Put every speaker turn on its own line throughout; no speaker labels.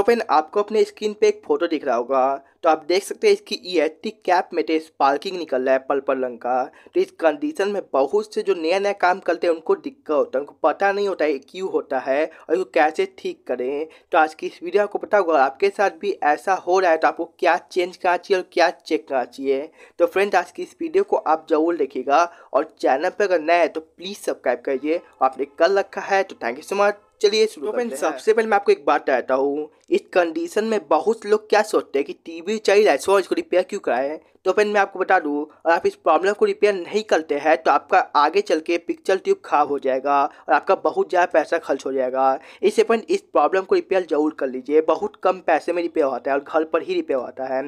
तो फिर आपको अपने स्क्रीन पे एक फोटो दिख रहा होगा तो आप देख सकते हैं इसकी ई एच टी कैप में तो स्पार्किंग निकल रहा है पल रंग का तो इस कंडीशन में बहुत से जो नया नया काम करते हैं उनको दिक्कत होता है उनको पता नहीं होता है क्यों होता है और इसको कैसे ठीक करें तो आज की इस वीडियो आपको पता होगा आपके साथ भी ऐसा हो रहा है तो आपको क्या चेंज करना चाहिए और क्या चेक करना चाहिए तो फ्रेंड आज की इस वीडियो को आप जरूर देखिएगा और चैनल पर अगर नया है तो प्लीज़ सब्सक्राइब करिए आपने कर रखा है तो थैंक यू सो मच चलिए तो फ्रेंड सबसे पहले मैं आपको एक बात बताता हूँ इस कंडीशन में बहुत लोग क्या सोचते हैं कि टीवी चल रहा है सो इसको रिपेयर क्यों कराएं तो फिर मैं आपको बता दूँ और आप इस प्रॉब्लम को रिपेयर नहीं करते हैं तो आपका आगे चल के पिक्चर ट्यूब खराब हो जाएगा और आपका बहुत ज़्यादा पैसा खर्च हो जाएगा इससे फिर इस प्रॉब्लम को रिपेयर जरूर कर लीजिए बहुत कम पैसे में रिपेयर होता है और घर पर ही रिपेयर होता है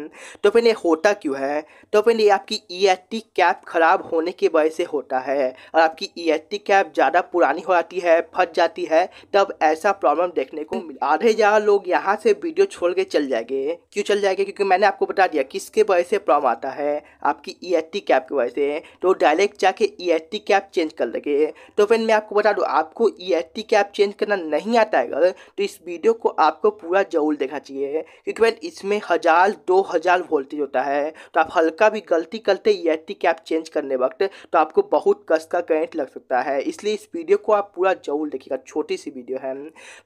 तो फिर ये होता क्यों है तो फिर ये आपकी ई e कैप खराब होने की वजह से होता है और आपकी ई e कैप ज़्यादा पुरानी हो जाती है फट जाती है तब ऐसा प्रॉब्लम देखने को मिल आधे ज़्यादा लोग यहाँ यहाँ से वीडियो छोड़ के चल जाएंगे क्यों चल जाएंगे क्योंकि मैंने आपको बता दिया किसके वजह से प्रॉब्लम आता है आपकी ई एस टी कैप की वजह से तो डायरेक्ट जाके E S T cap change कर लेंगे तो फिर मैं आपको बता दूँ आपको E S T cap change करना नहीं आता है अगर तो इस वीडियो को आपको पूरा जरूर देखना चाहिए क्योंकि फ्रेंड इसमें हज़ार दो हज़ार वोल्टेज होता है तो आप हल्का भी गलती करते E S T cap change करने वक्त तो आपको बहुत कस का करंट लग सकता है इसलिए इस वीडियो को आप पूरा जरूर देखिएगा छोटी सी वीडियो है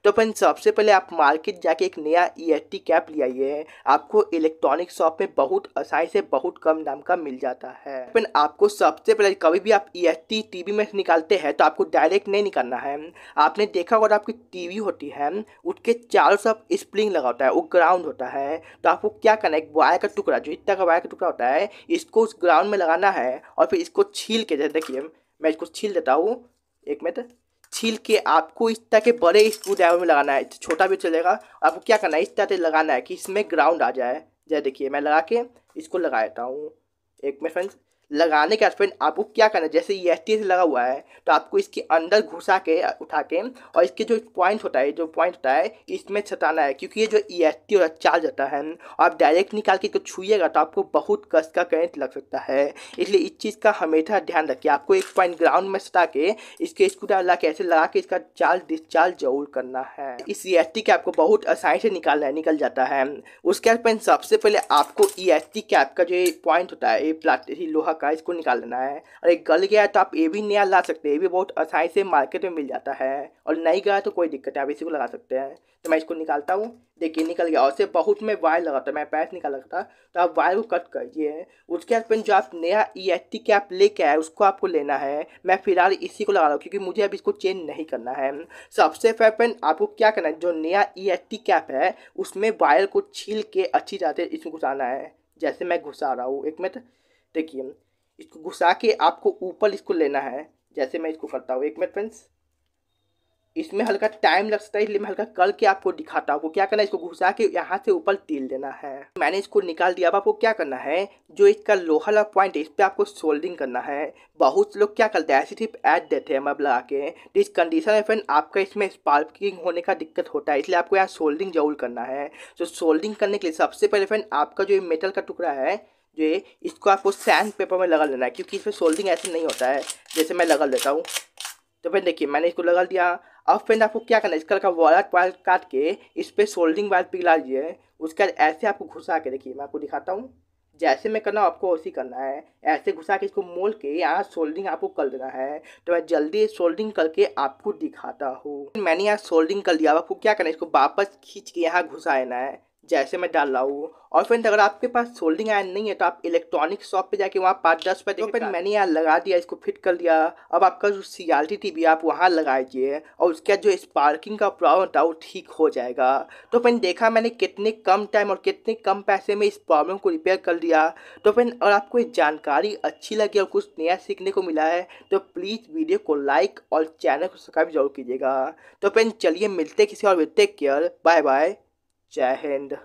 तो फिर सबसे पहले आप मार्केट जाके एक नया ई e कैप ले आइए है आपको इलेक्ट्रॉनिक शॉप में बहुत आसानी से बहुत कम दाम का मिल जाता है आपको सबसे पहले कभी भी आप ई e टीवी में निकालते हैं तो आपको डायरेक्ट नहीं निकालना है आपने देखा होगा आपकी टीवी होती है उसके चारों सब स्प्रिंग लगा होता है वो ग्राउंड होता है तो आपको क्या करना है एक वायर का टुकड़ा जो इतना का वायर का टुकड़ा होता है इसको उस ग्राउंड में लगाना है और फिर इसको छील के जैसे देखिए मैं इसको छील देता हूँ एक मिनट छील के आपको इस तरह के बड़े स्क्रू ड्राइवर में लगाना है तो छोटा भी चलेगा आपको क्या करना है इस तरह से लगाना है कि इसमें ग्राउंड आ जाए जैसे देखिए मैं लगा के इसको लगा देता हूँ एक मिनट फ्रेंड्स लगाने के बाद आपको क्या करना है जैसे ये एस टी लगा हुआ है तो आपको इसके अंदर घुसा के उठा के और इसके जो पॉइंट होता है जो पॉइंट होता है इसमें छताना है क्योंकि ये जो ई एस टी होता है चार्ज होता है आप डायरेक्ट निकाल के इसको छूएगा तो आपको बहुत कस का करेंट लग सकता है इसलिए इस चीज़ का हमेशा ध्यान रखिए आपको एक पॉइंट ग्राउंड में सटा के इसके स्कूटर ला के ऐसे लगा के इसका चार्ज डिस्चार्ज जरूर करना है इस ई एस टी के आपको बहुत आसानी से निकालना है निकल जाता है उसके बाद सबसे पहले आपको ई एस टी कैप का जो पॉइंट होता है ये प्लास्टिक लोहा का इसको निकाल देना है और एक गल गया है तो आप ये भी नया ला सकते हैं ये भी बहुत आसानी से मार्केट में मिल जाता है और नहीं गया तो कोई दिक्कत है आप इसी को लगा सकते हैं तो मैं इसको निकालता हूँ देखिए निकल गया और से बहुत में वायर लगाता मैं पैस निकाल था तो आप वायर को कट करिए उसके बाद पेन जो आप नया ई एस टी कैप ले लेके आए उसको आपको लेना है मैं फिलहाल इसी को लगा रहा हूँ क्योंकि मुझे अब इसको चेंज नहीं करना है सबसे पहले पेन आपको क्या करना है जो नया ई एस टी कैप है उसमें वायर को छील के अच्छी तरह से इसमें घुसाना है जैसे मैं घुसा रहा हूँ एक मिनट देखिए इसको घुसा के आपको ऊपर इसको लेना है जैसे मैं इसको करता हूँ एक मिनट फ्रेंड्स इसमें हल्का टाइम लग सकता है इसलिए मैं हल्का करके आपको दिखाता हूँ क्या करना है इसको घुसा के यहाँ से ऊपर तिल देना है मैंने इसको निकाल दिया अब आपको क्या करना है जो इसका लोहा वाला पॉइंट है इस पर आपको सोल्डिंग करना है बहुत लोग क्या करते हैं ऐसी सिर्फ ऐड देते हैं मब लगा के तो इस कंडीशन में फ्रेंड आपका इसमें स्पार्किंग होने का दिक्कत होता है इसलिए आपको यहाँ सोल्डिंग जरूर करना है तो सोल्डिंग करने के लिए सबसे पहले फ्रेंड आपका जो मेटल का टुकड़ा है जो है इसको आपको सैंड पेपर में लगा लेना है क्योंकि इसमें सोल्डिंग ऐसे नहीं होता है जैसे मैं लगा लेता हूँ तो फिर देखिए मैंने इसको लगा दिया अब फ्रेंड आपको क्या करना है इसका का वाल वायर काट के इस पर सोल्डिंग वाल पिघला दीजिए उसके बाद ऐसे आपको घुसा के देखिए मैं आपको दिखाता हूँ जैसे मैं करना आपको वैसे करना है ऐसे घुसा के इसको मोल के यहाँ सोल्डिंग आपको कर देना है तो मैं जल्दी सोल्डिंग करके आपको दिखाता हूँ मैंने यहाँ सोल्डिंग कर लिया आपको क्या करना है इसको वापस खींच के यहाँ घुसा लेना है जैसे मैं डाल रहा हूँ और फ्रेंड्स अगर आपके पास सोल्डिंग आयरन नहीं है तो आप इलेक्ट्रॉनिक शॉप पे जाके वहाँ पाँच दस रुपये तो फ्रेंड तो मैंने यहाँ लगा दिया इसको फिट कर दिया अब आपका जो सी आर टी टी आप वहाँ लगाइए और उसके बाद जो स्पार्किंग का प्रॉब्लम था वो ठीक हो जाएगा तो फ्रेंड देखा मैंने कितने कम टाइम और कितने कम पैसे में इस प्रॉब्लम को रिपेयर कर दिया तो फ्रेंड अगर आपको ये जानकारी अच्छी लगी और कुछ नया सीखने को मिला है तो प्लीज़ वीडियो को लाइक और चैनल को सब्सक्राइब जरूर कीजिएगा तो फ्रेंड चलिए मिलते किसी और टेक केयर बाय बाय जय हिंद